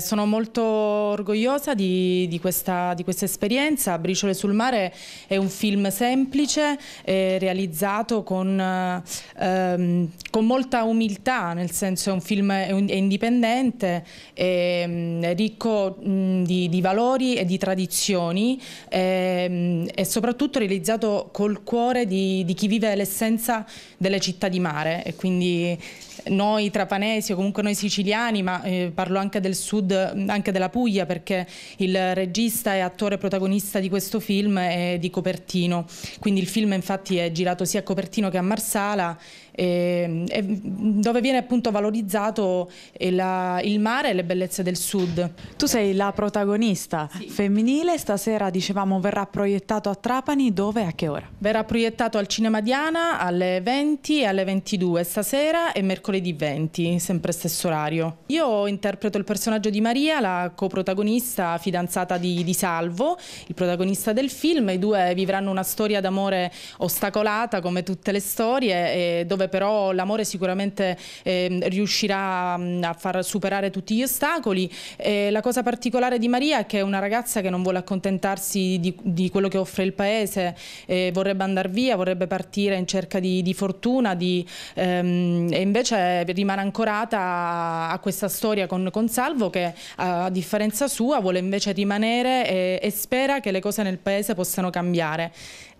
sono molto orgogliosa di, di, questa, di, questa, esperienza. Briciole sul mare è un film semplice, eh, realizzato con, eh, ehm, con, molta umiltà, nel senso è un film è un, è indipendente, è, mm, è ricco mh, mm, di, di, valori e di tradizioni ehm, e soprattutto realizzato col cuore di, chi vive l'essenza delle città di mare e quindi noi trapanesi o comunque noi siciliani, ma eh, parlo anche del sud sud anche della Puglia perché il regista e attore protagonista di questo film è di Copertino. Quindi il film infatti è girato sia a Copertino che a Marsala eh, dove viene appunto valorizzato eh, la, il mare e le bellezze del sud. Tu sei la protagonista sì. femminile, stasera dicevamo verrà proiettato a Trapani, dove e a che ora? Verrà proiettato al Cinema Diana alle 20 e alle 22 stasera e mercoledì 20, sempre stesso orario. Io interpreto il personaggio di Maria, la coprotagonista fidanzata di, di Salvo, il protagonista del film, i due vivranno una storia d'amore ostacolata come tutte le storie e dove dove però l'amore sicuramente eh, riuscirà a far superare tutti gli ostacoli. Eh, la cosa particolare di Maria è che è una ragazza che non vuole accontentarsi di, di quello che offre il paese, eh, vorrebbe andare via, vorrebbe partire in cerca di, di fortuna di, ehm, e invece rimane ancorata a, a questa storia con, con, Salvo che a, differenza sua vuole invece rimanere e, e spera che le cose nel paese possano cambiare.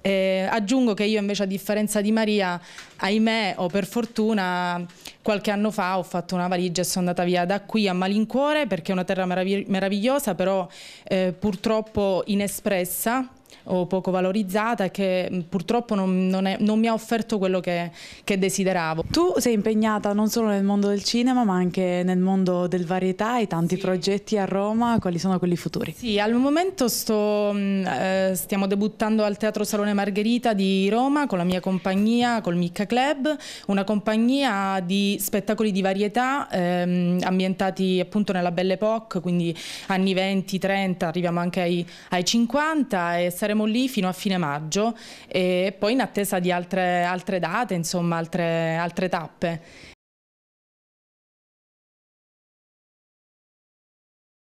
Eh, aggiungo che io invece a differenza di Maria, ahimè, me o per fortuna qualche anno fa ho fatto una valigia e sono andata via da qui a malincuore perché è una terra meravigliosa, però eh, purtroppo inespressa o poco valorizzata e che mm, purtroppo non, non, è, non mi ha offerto quello che, che, desideravo. Tu sei impegnata non solo nel mondo del cinema ma anche nel mondo del varietà e tanti sì. progetti a Roma, quali sono quelli futuri? Sì, al momento sto, mm, eh, stiamo debuttando al Teatro Salone Margherita di Roma con la mia compagnia, col Micca Club, una compagnia di spettacoli di varietà ehm, ambientati appunto nella Belle Époque, quindi anni 20, 30, arriviamo anche ai, ai 50 e saremo lì fino a fine maggio e poi in attesa di altre, altre date, insomma altre, altre tappe.